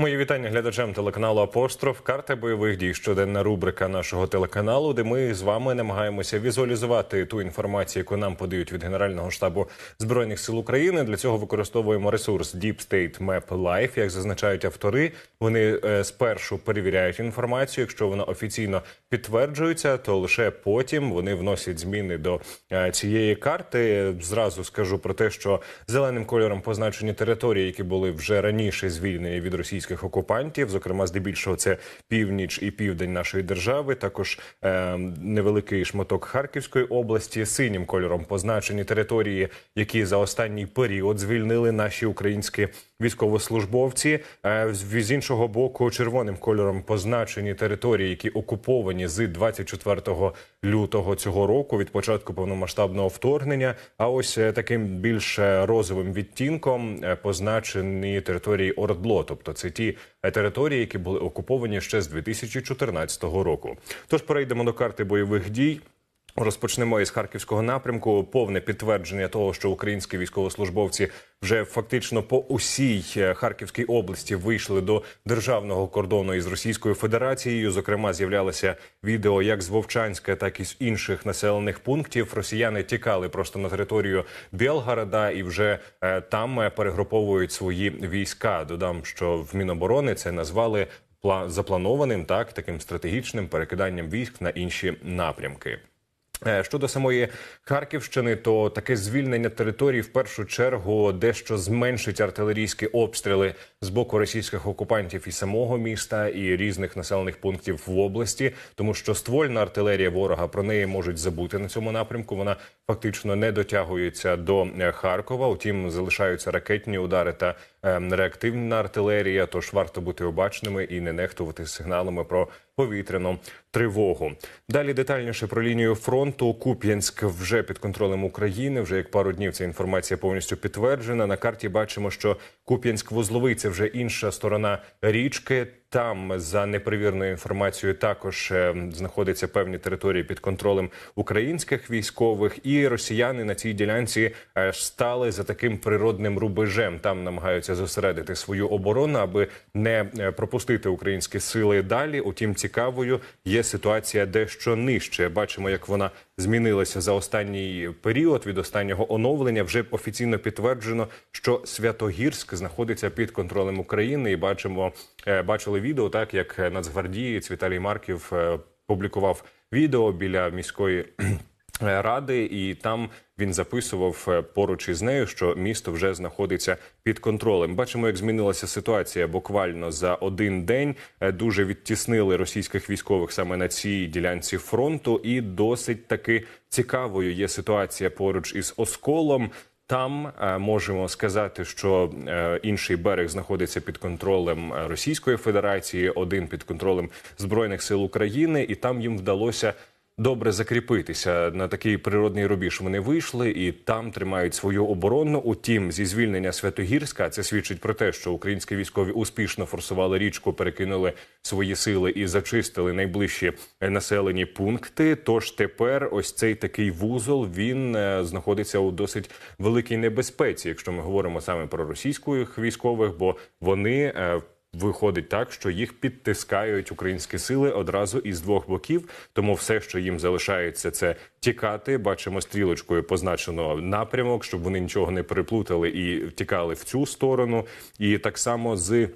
Мої вітання глядачам телеканалу Апостроф. Карта бойових дій щоденна рубрика нашого телеканалу, де ми з вами намагаємося візуалізувати ту інформацію, яку нам подають від Генерального штабу збройних сил України. Для цього використовуємо ресурс Deep State Map Life. Як зазначають автори, вони е, спершу перевіряють інформацію. Якщо вона офіційно підтверджується, то лише потім вони вносять зміни до е, цієї карти. Зразу скажу про те, що зеленим кольором позначені території, які були вже раніше звільнені від російських російських окупантів, зокрема, здебільшого, це північ і південь нашої держави. Також е, невеликий шматок Харківської області синім кольором позначені території, які за останній період звільнили наші українські військовослужбовці. Е, з іншого боку, червоним кольором позначені території, які окуповані з 24 лютого цього року від початку повномасштабного вторгнення. А ось е, таким більш е, розовим відтінком позначені території Ордло, тобто це ті території, які були окуповані ще з 2014 року. Тож перейдемо до карти бойових дій. Розпочнемо із харківського напрямку. Повне підтвердження того, що українські військовослужбовці вже фактично по усій е, Харківській області вийшли до державного кордону із Російською Федерацією. Зокрема, з'являлися відео як з Вовчанська, так і з інших населених пунктів. Росіяни тікали просто на територію Білгорода і вже е, там е, перегруповують свої війська. Додам, що в Міноборони це назвали запланованим так таким стратегічним перекиданням військ на інші напрямки. Е, щодо самої Харківщини, то таке звільнення території в першу чергу дещо зменшить артилерійські обстріли з боку російських окупантів і самого міста, і різних населених пунктів в області, тому що ствольна артилерія ворога про неї можуть забути на цьому напрямку. Вона фактично не дотягується до е, Харкова. Утім, залишаються ракетні удари та ем, реактивна артилерія. Тож варто бути обачними і не нехтувати сигналами про повітряну тривогу. Далі детальніше про лінію фронту. Куп'янськ вже під контролем України. Вже як пару днів ця інформація повністю підтверджена. На карті бачимо, що Куп'янськ вузловий вже інша сторона річки там за непривірною інформацією також е, знаходиться певні території під контролем українських військових, і росіяни на цій ділянці е, стали за таким природним рубежем. Там намагаються зосередити свою оборону, аби не е, пропустити українські сили далі. Утім, цікавою є ситуація дещо нижче. Бачимо, як вона змінилася за останній період від останнього оновлення. Вже офіційно підтверджено, що Святогірськ знаходиться під контролем України, і бачимо, е, бачили відео, так як нацгвардієць Віталій Марків е, публікував відео біля міської. Е, ради, і там він записував е, поруч із нею, що місто вже знаходиться під контролем. Бачимо, як змінилася ситуація буквально за один день. Е, дуже відтіснили російських військових саме на цій ділянці фронту, і досить таки цікавою є ситуація поруч із осколом. Там можемо сказати, що інший берег знаходиться під контролем Російської Федерації, один під контролем збройних сил України, і там їм вдалося добре закріпитися на такий природний рубіж. Вони вийшли і там тримають свою оборону. Утім, зі звільнення Святогірська це свідчить про те, що українські військові успішно форсували річку, перекинули свої сили і зачистили найближчі е, населені пункти. Тож тепер ось цей такий вузол він е, знаходиться у досить великій небезпеці, якщо ми говоримо саме про російських військових, бо вони е, Виходить так, що їх підтискають українські сили одразу із двох боків, тому все, що їм залишається, це тікати. Бачимо стрілочкою позначено напрямок, щоб вони нічого не переплутали і втікали в цю сторону, і так само з.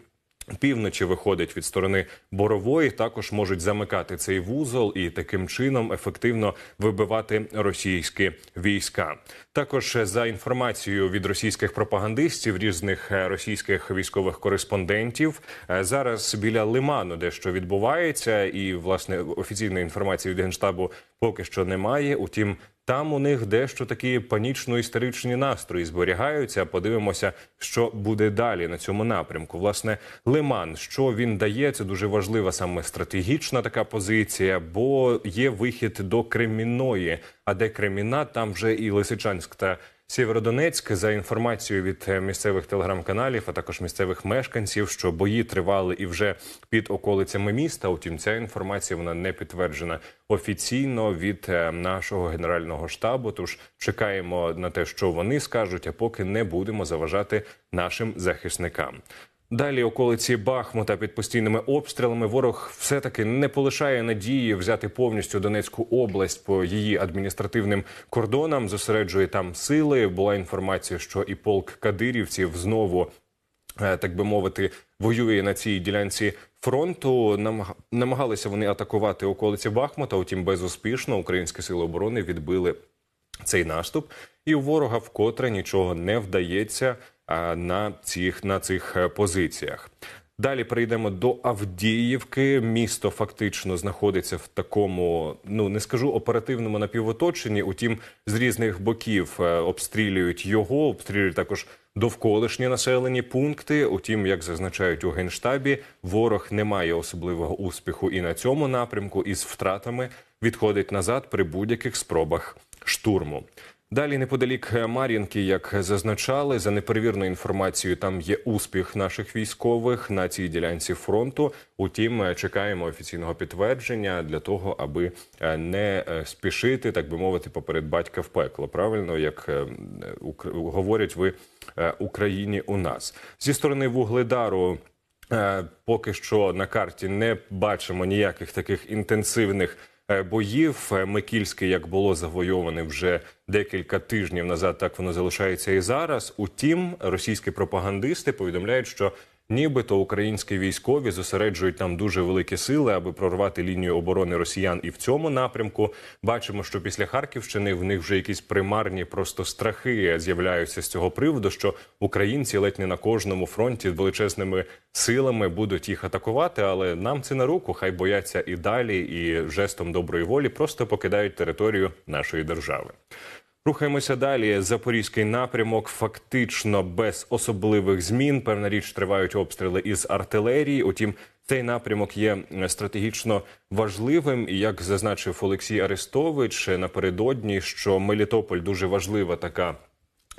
Півночі виходить від сторони борової, також можуть замикати цей вузол і таким чином ефективно вибивати російські війська. Також е, за інформацією від російських пропагандистів, різних е, російських військових кореспондентів е, зараз біля лиману, де що відбувається, і власне офіційної інформації від генштабу поки що немає. Утім, там у них дещо такі панічно-істеричні настрої зберігаються. Подивимося, що буде далі на цьому напрямку. Власне, Лиман, що він дає, це дуже важлива саме стратегічна така позиція, бо є вихід до Кремінної. А де Креміна, там вже і Лисичанськ та Сєвєродонецьк за інформацією від е, місцевих телеграм-каналів, а також місцевих мешканців, що бої тривали і вже під околицями міста. Утім, ця інформація вона не підтверджена офіційно від е, нашого генерального штабу. Тож чекаємо на те, що вони скажуть, а поки не будемо заважати нашим захисникам. Далі околиці Бахмута під постійними обстрілами ворог все таки не полишає надії взяти повністю Донецьку область по її адміністративним кордонам. Зосереджує там сили. Була інформація, що і полк кадирівців знову е, так би мовити воює на цій ділянці фронту. намагалися вони атакувати околиці Бахмута. Утім, безуспішно українські сили оборони відбили цей наступ, і у ворога вкотре нічого не вдається на цих на цих е, позиціях. Далі прийдемо до Авдіївки. Місто фактично знаходиться в такому, ну не скажу оперативному напівоточенні. Утім, з різних боків е, обстрілюють його, обстрілюють також довколишні населені пункти. Утім, як зазначають у генштабі, ворог не має особливого успіху і на цьому напрямку, і з втратами відходить назад при будь-яких спробах штурму. Далі неподалік Мар'їнки, як зазначали, за неперевірною інформацією, там є успіх наших військових на цій ділянці фронту. Утім, чекаємо офіційного підтвердження для того, аби е, не е, спішити, так би мовити, поперед батька в пекло. Правильно, як е, говорять ви Україні у нас зі сторони вугледару. Поки що на карті не бачимо ніяких таких інтенсивних Е, боїв. Е, Микільський, як було завойоване вже декілька тижнів назад, так воно залишається і зараз. Утім, російські пропагандисти повідомляють, що Нібито українські військові зосереджують там дуже великі сили, аби прорвати лінію оборони росіян і в цьому напрямку. Бачимо, що після Харківщини в них вже якісь примарні просто страхи з'являються з цього приводу, що українці ледь не на кожному фронті з величезними силами будуть їх атакувати, але нам це на руку. Хай бояться і далі, і жестом доброї волі просто покидають територію нашої держави. Рухаємося далі. Запорізький напрямок фактично без особливих змін. Певна річ тривають обстріли із артилерії. Утім, цей напрямок є стратегічно важливим. І як зазначив Олексій Арестович напередодні, що Мелітополь дуже важлива така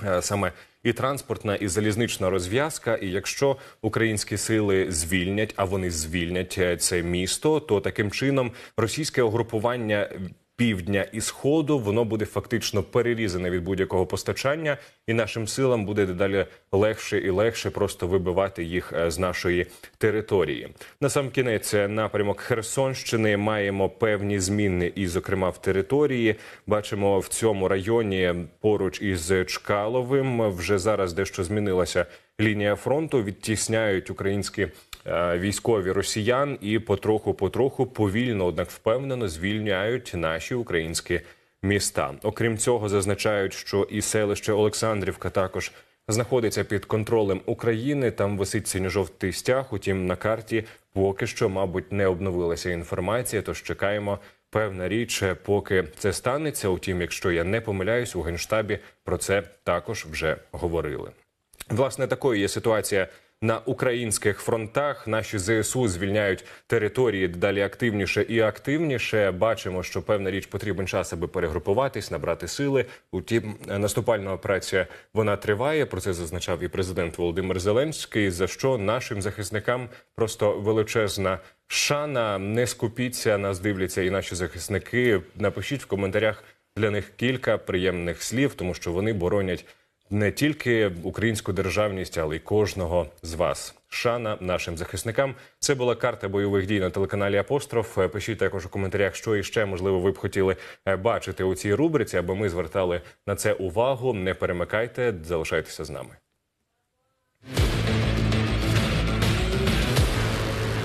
е, саме і транспортна, і залізнична розв'язка. І якщо українські сили звільнять, а вони звільнять е, це місто, то таким чином російське угрупування півдня і сходу. Воно буде фактично перерізане від будь-якого постачання, і нашим силам буде дедалі легше і легше просто вибивати їх е, з нашої території. На сам кінець е, напрямок Херсонщини маємо певні зміни, і, зокрема, в території бачимо в цьому районі е, поруч із Чкаловим. Вже зараз дещо змінилася лінія фронту. Відтісняють українські. Е, військові росіян і потроху-потроху повільно, однак впевнено, звільняють наші українські міста. Окрім цього, зазначають, що і селище Олександрівка також. Знаходиться під контролем України. Там висить синьо-жовтий стяг. Утім, на карті поки що, мабуть, не обновилася інформація. Тож чекаємо певна річ, е, поки це станеться. Утім, якщо я не помиляюсь, у генштабі про це також вже говорили. Власне такою є ситуація на українських фронтах. Наші зсу звільняють території дедалі активніше і активніше. Бачимо, що певна річ потрібен час, аби перегрупуватись, набрати сили. Утім, наступальна операція вона триває. Про це зазначав і президент Володимир Зеленський. За що нашим захисникам просто величезна. Шана, не скупіться, нас дивляться, і наші захисники. Напишіть в коментарях для них кілька приємних слів, тому що вони боронять не тільки українську державність, але й кожного з вас. Шана нашим захисникам. Це була карта бойових дій на телеканалі Апостроф. Е, пишіть також у коментарях, що іще можливо ви б хотіли е, бачити у цій рубриці, аби ми звертали на це увагу. Не перемикайте, залишайтеся з нами.